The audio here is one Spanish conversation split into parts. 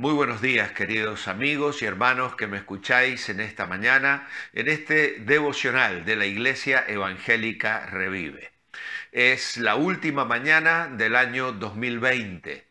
Muy buenos días queridos amigos y hermanos que me escucháis en esta mañana, en este devocional de la Iglesia Evangélica Revive. Es la última mañana del año 2020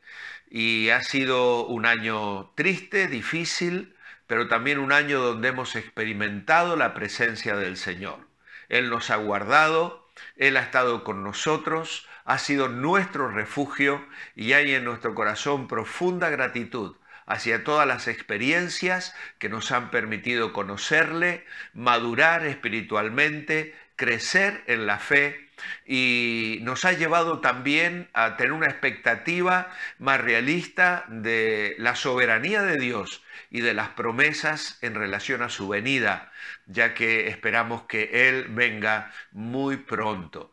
y ha sido un año triste, difícil, pero también un año donde hemos experimentado la presencia del Señor. Él nos ha guardado, Él ha estado con nosotros, ha sido nuestro refugio y hay en nuestro corazón profunda gratitud hacia todas las experiencias que nos han permitido conocerle, madurar espiritualmente, crecer en la fe y nos ha llevado también a tener una expectativa más realista de la soberanía de Dios y de las promesas en relación a su venida, ya que esperamos que Él venga muy pronto.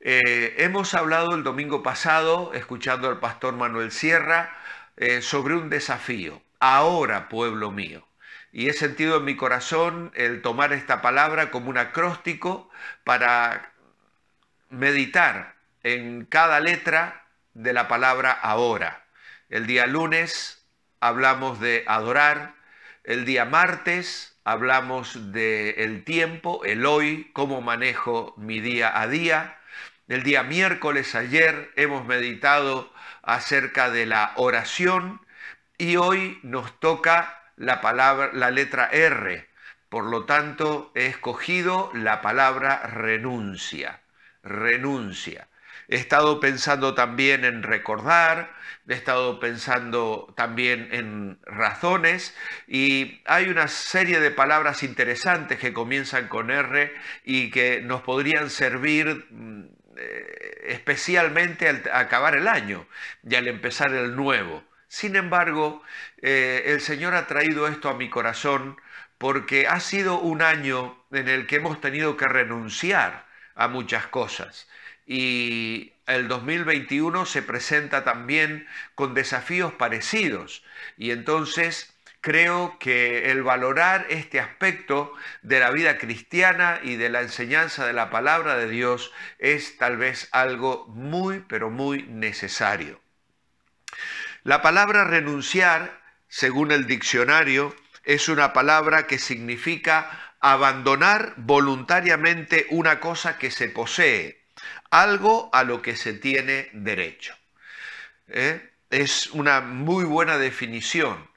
Eh, hemos hablado el domingo pasado, escuchando al pastor Manuel Sierra, eh, sobre un desafío. Ahora, pueblo mío. Y he sentido en mi corazón el tomar esta palabra como un acróstico para meditar en cada letra de la palabra ahora. El día lunes hablamos de adorar, el día martes hablamos de el tiempo, el hoy, cómo manejo mi día a día. El día miércoles ayer hemos meditado acerca de la oración y hoy nos toca la palabra la letra R. Por lo tanto, he escogido la palabra renuncia. Renuncia. He estado pensando también en recordar, he estado pensando también en razones y hay una serie de palabras interesantes que comienzan con R y que nos podrían servir mm, eh, especialmente al acabar el año y al empezar el nuevo. Sin embargo, eh, el Señor ha traído esto a mi corazón porque ha sido un año en el que hemos tenido que renunciar a muchas cosas. Y el 2021 se presenta también con desafíos parecidos. Y entonces creo que el valorar este aspecto de la vida cristiana y de la enseñanza de la palabra de Dios es tal vez algo muy, pero muy necesario. La palabra renunciar, según el diccionario, es una palabra que significa abandonar voluntariamente una cosa que se posee, algo a lo que se tiene derecho. ¿Eh? Es una muy buena definición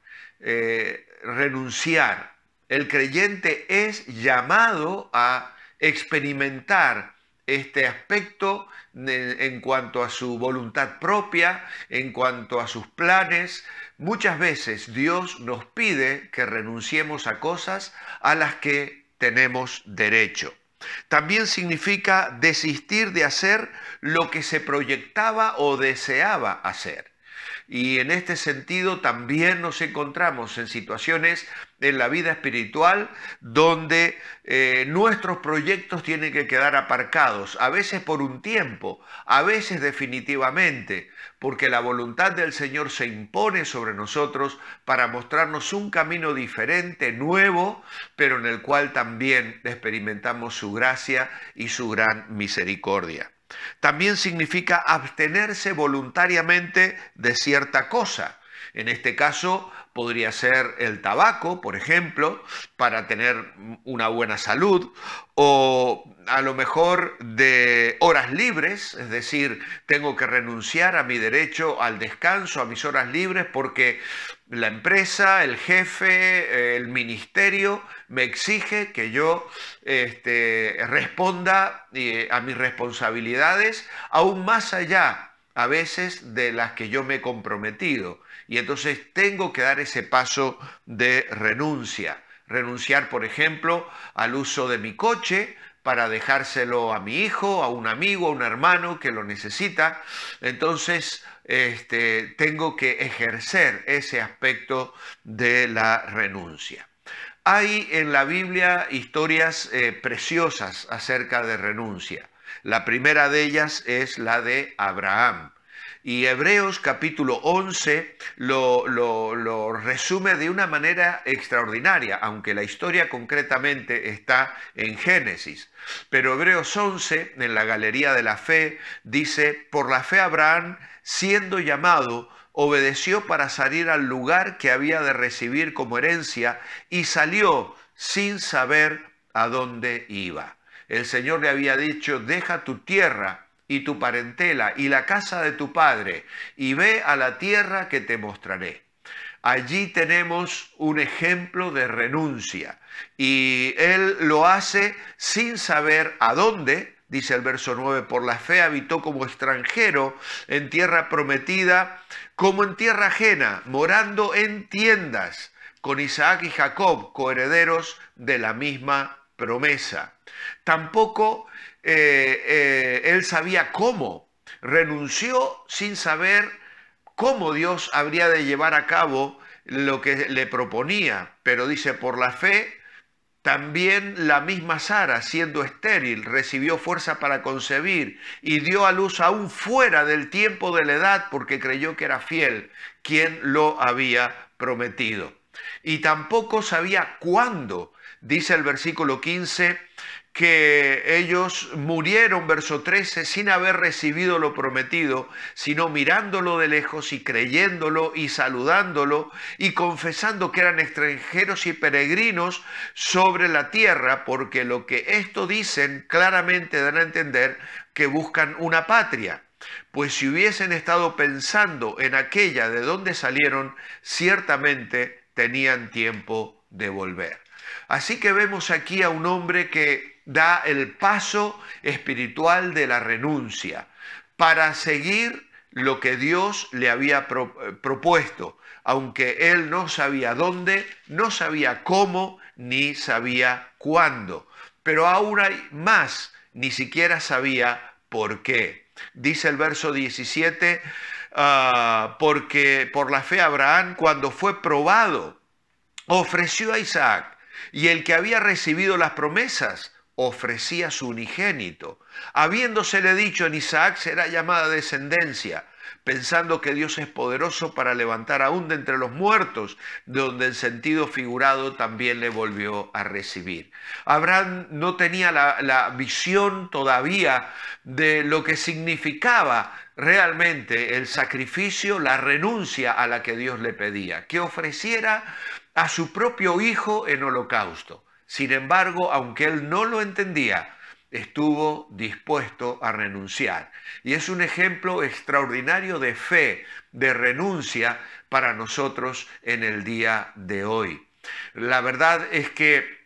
eh, renunciar. El creyente es llamado a experimentar este aspecto en cuanto a su voluntad propia, en cuanto a sus planes. Muchas veces Dios nos pide que renunciemos a cosas a las que tenemos derecho. También significa desistir de hacer lo que se proyectaba o deseaba hacer. Y en este sentido también nos encontramos en situaciones en la vida espiritual donde eh, nuestros proyectos tienen que quedar aparcados, a veces por un tiempo, a veces definitivamente, porque la voluntad del Señor se impone sobre nosotros para mostrarnos un camino diferente, nuevo, pero en el cual también experimentamos su gracia y su gran misericordia. También significa abstenerse voluntariamente de cierta cosa. En este caso, podría ser el tabaco, por ejemplo, para tener una buena salud, o a lo mejor de horas libres, es decir, tengo que renunciar a mi derecho al descanso, a mis horas libres, porque la empresa, el jefe, el ministerio me exige que yo este, responda eh, a mis responsabilidades aún más allá a veces de las que yo me he comprometido. Y entonces tengo que dar ese paso de renuncia. Renunciar, por ejemplo, al uso de mi coche para dejárselo a mi hijo, a un amigo, a un hermano que lo necesita. Entonces, este, tengo que ejercer ese aspecto de la renuncia. Hay en la Biblia historias eh, preciosas acerca de renuncia. La primera de ellas es la de Abraham. Y Hebreos capítulo 11 lo, resume de una manera extraordinaria, aunque la historia concretamente está en Génesis. Pero Hebreos 11, en la Galería de la Fe, dice, por la fe Abraham, siendo llamado, obedeció para salir al lugar que había de recibir como herencia y salió sin saber a dónde iba. El Señor le había dicho, deja tu tierra y tu parentela y la casa de tu padre, y ve a la tierra que te mostraré. Allí tenemos un ejemplo de renuncia y él lo hace sin saber a dónde, dice el verso 9, por la fe habitó como extranjero en tierra prometida, como en tierra ajena, morando en tiendas con Isaac y Jacob, coherederos de la misma promesa. Tampoco eh, eh, él sabía cómo, renunció sin saber cómo Dios habría de llevar a cabo lo que le proponía, pero dice, por la fe, también la misma Sara, siendo estéril, recibió fuerza para concebir y dio a luz aún fuera del tiempo de la edad porque creyó que era fiel quien lo había prometido. Y tampoco sabía cuándo, dice el versículo 15, que ellos murieron, verso 13, sin haber recibido lo prometido, sino mirándolo de lejos y creyéndolo y saludándolo y confesando que eran extranjeros y peregrinos sobre la tierra, porque lo que esto dicen claramente dan a entender que buscan una patria. Pues si hubiesen estado pensando en aquella de donde salieron, ciertamente tenían tiempo de volver. Así que vemos aquí a un hombre que da el paso espiritual de la renuncia para seguir lo que Dios le había eh, propuesto, aunque él no sabía dónde, no sabía cómo, ni sabía cuándo. Pero aún hay más, ni siquiera sabía por qué. Dice el verso 17, ah, porque por la fe Abraham, cuando fue probado, ofreció a Isaac, y el que había recibido las promesas, ofrecía su unigénito, habiéndosele dicho en Isaac será llamada descendencia, pensando que Dios es poderoso para levantar aún de entre los muertos, donde en sentido figurado también le volvió a recibir. Abraham no tenía la visión todavía de lo que significaba realmente el sacrificio, la renuncia a la que Dios le pedía, que ofreciera a su propio hijo en holocausto. Sin embargo, aunque él no lo entendía, estuvo dispuesto a renunciar. Y es un ejemplo extraordinario de fe, de renuncia para nosotros en el día de hoy. La verdad es que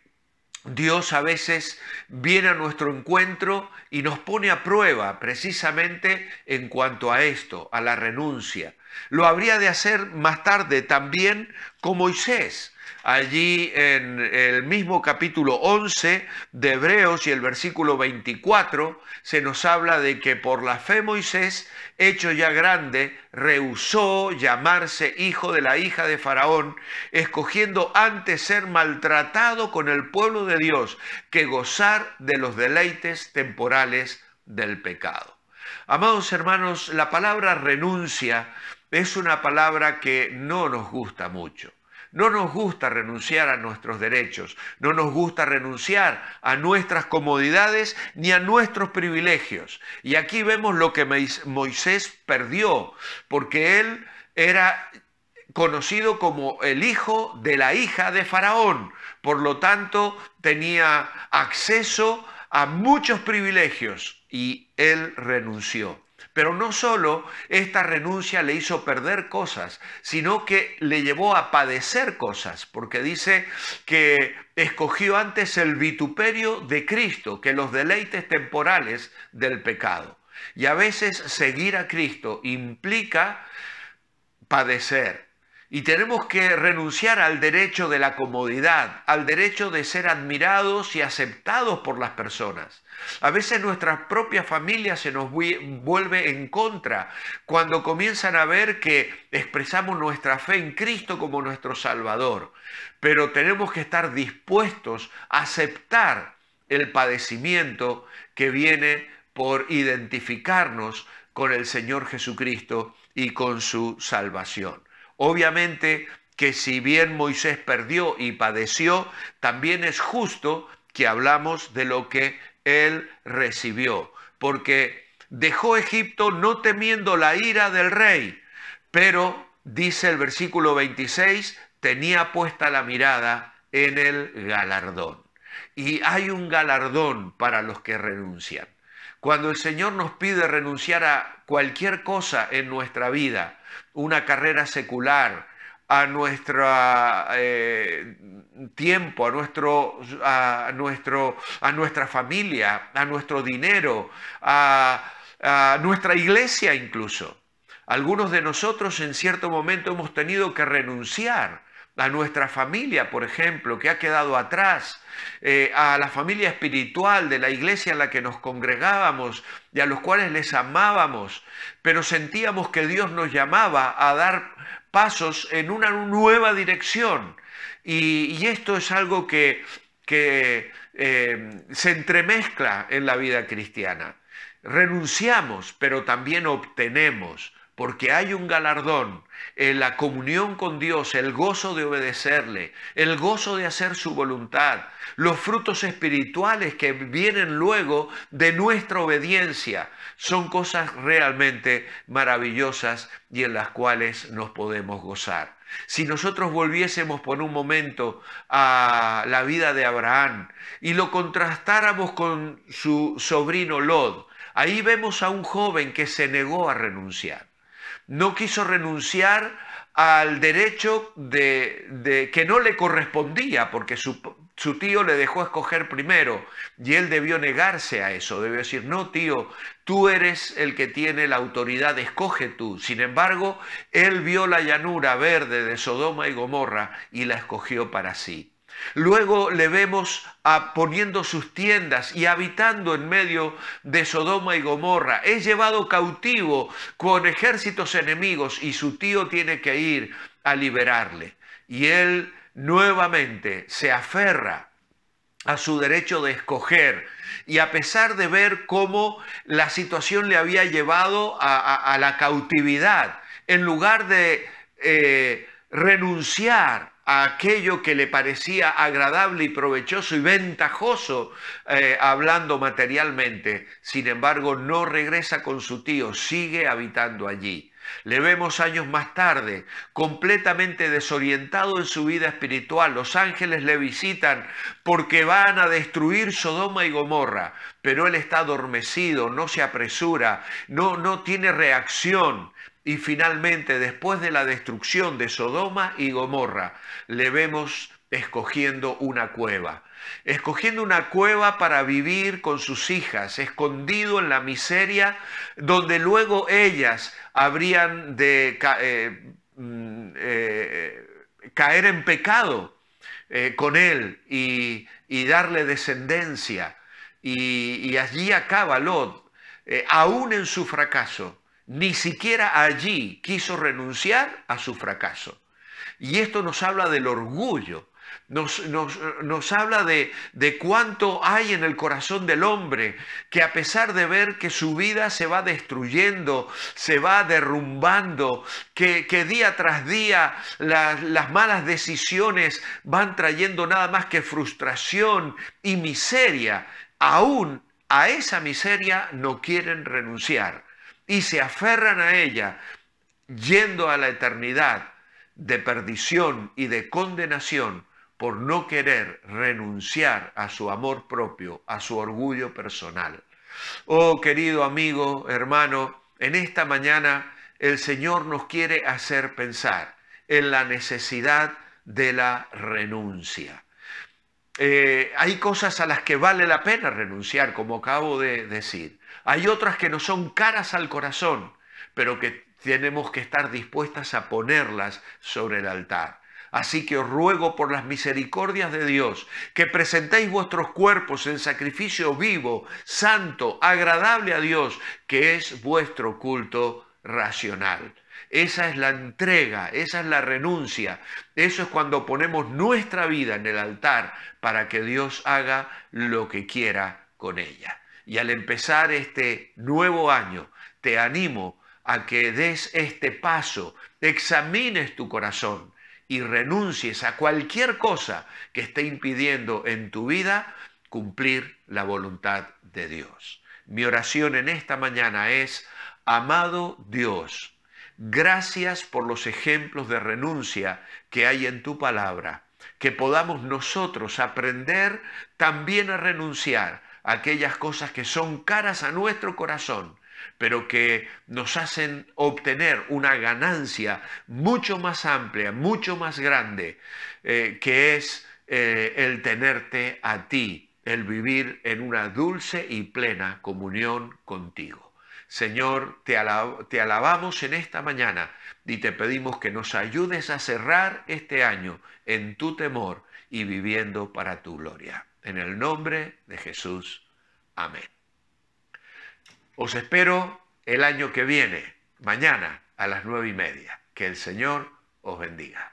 Dios a veces viene a nuestro encuentro y nos pone a prueba precisamente en cuanto a esto, a la renuncia. Lo habría de hacer más tarde también con Moisés allí en el mismo capítulo 11 de Hebreos y el versículo 24, se nos habla de que por la fe Moisés, hecho ya grande, rehusó llamarse hijo de la hija de Faraón, escogiendo antes ser maltratado con el pueblo de Dios que gozar de los deleites temporales del pecado. Amados hermanos, la palabra renuncia es una palabra que no nos gusta mucho. No nos gusta renunciar a nuestros derechos, no nos gusta renunciar a nuestras comodidades ni a nuestros privilegios. Y aquí vemos lo que Moisés perdió, porque él era conocido como el hijo de la hija de Faraón. Por lo tanto, tenía acceso a muchos privilegios y él renunció. Pero no solo esta renuncia le hizo perder cosas, sino que le llevó a padecer cosas, porque dice que escogió antes el vituperio de Cristo que los deleites temporales del pecado. Y a veces seguir a Cristo implica padecer, y tenemos que renunciar al derecho de la comodidad, al derecho de ser admirados y aceptados por las personas. A veces nuestra propia familia se nos vuelve en contra cuando comienzan a ver que expresamos nuestra fe en Cristo como nuestro Salvador. Pero tenemos que estar dispuestos a aceptar el padecimiento que viene por identificarnos con el Señor Jesucristo y con su salvación. Obviamente que si bien Moisés perdió y padeció, también es justo que hablamos de lo que él recibió, porque dejó Egipto no temiendo la ira del rey, pero, dice el versículo 26, tenía puesta la mirada en el galardón. Y hay un galardón para los que renuncian. Cuando el Señor nos pide renunciar a cualquier cosa en nuestra vida, una carrera secular, a nuestro eh, tiempo, a, nuestro, a, nuestro, a nuestra familia, a nuestro dinero, a nuestra iglesia incluso. Algunos de nosotros en cierto momento hemos tenido que renunciar a nuestra familia, por ejemplo, que ha quedado atrás, eh, a la familia espiritual de la iglesia en la que nos congregábamos y a los cuales les amábamos, pero sentíamos que Dios nos llamaba a dar pasos en una nueva dirección. Y, esto es algo que, eh, se entremezcla en la vida cristiana. Renunciamos, pero también obtenemos porque hay un galardón, en eh, la comunión con Dios, el gozo de obedecerle, el gozo de hacer su voluntad, los frutos espirituales que vienen luego de nuestra obediencia, son cosas realmente maravillosas y en las cuales nos podemos gozar. Si nosotros volviésemos por un momento a la vida de Abraham y lo contrastáramos con su sobrino Lod, ahí vemos a un joven que se negó a renunciar no quiso renunciar al derecho de, que no le correspondía, porque su tío le dejó escoger primero y él debió negarse a eso, debió decir, no tío, tú eres el que tiene la autoridad, escoge tú. Sin embargo, él vio la llanura verde de Sodoma y Gomorra y la escogió para sí. Luego le vemos poniendo sus tiendas y habitando en medio de Sodoma y Gomorra. Es llevado cautivo con ejércitos enemigos y su tío tiene que ir a liberarle. Y él nuevamente se aferra a su derecho de escoger. Y a pesar de ver cómo la situación le había llevado a, la cautividad, en lugar de eh, renunciar aquello que le parecía agradable y provechoso y ventajoso eh, hablando materialmente. Sin embargo, no regresa con su tío, sigue habitando allí. Le vemos años más tarde, completamente desorientado en su vida espiritual. Los ángeles le visitan porque van a destruir Sodoma y Gomorra, pero él está adormecido, no se apresura, no, no tiene reacción y finalmente, después de la destrucción de Sodoma y Gomorra, le vemos escogiendo una cueva, escogiendo una cueva para vivir con sus hijas, escondido en la miseria, donde luego ellas habrían de eh, mm, eh, caer en pecado eh, con él y, darle descendencia. Y, y, allí acaba Lot, aún en su fracaso, ni siquiera allí quiso renunciar a su fracaso. Y esto nos habla del orgullo, nos, habla de, cuánto hay en el corazón del hombre, que a pesar de ver que su vida se va destruyendo, se va derrumbando, que, día tras día las malas decisiones van trayendo nada más que frustración y miseria, aún a esa miseria no quieren renunciar y se aferran a ella, yendo a la eternidad de perdición y de condenación por no querer renunciar a su amor propio, a su orgullo personal. Oh querido amigo, hermano, en esta mañana el Señor nos quiere hacer pensar en la necesidad de la renuncia. Eh, hay cosas a las que vale la pena renunciar, como acabo de decir. Hay otras que no son caras al corazón, pero que tenemos que estar dispuestas a ponerlas sobre el altar. Así que os ruego por las misericordias de Dios que presentéis vuestros cuerpos en sacrificio vivo, santo, agradable a Dios, que es vuestro culto racional. Esa es la entrega, esa es la renuncia. Eso es cuando ponemos nuestra vida en el altar para que Dios haga lo que quiera con ella. Y al empezar este nuevo año, te animo a que des este paso, examines tu corazón y renuncies a cualquier cosa que esté impidiendo en tu vida cumplir la voluntad de Dios. Mi oración en esta mañana es, amado Dios, Gracias por los ejemplos de renuncia que hay en tu palabra, que podamos nosotros aprender también a renunciar a aquellas cosas que son caras a nuestro corazón, pero que nos hacen obtener una ganancia mucho más amplia, mucho más grande, eh, que es eh, el tenerte a ti, el vivir en una dulce y plena comunión contigo. Señor, te, alabamos en esta mañana y te pedimos que nos ayudes a cerrar este año en tu temor y viviendo para tu gloria. En el nombre de Jesús. Amén. Os espero el año que viene, mañana a las nueve y media. Que el Señor os bendiga.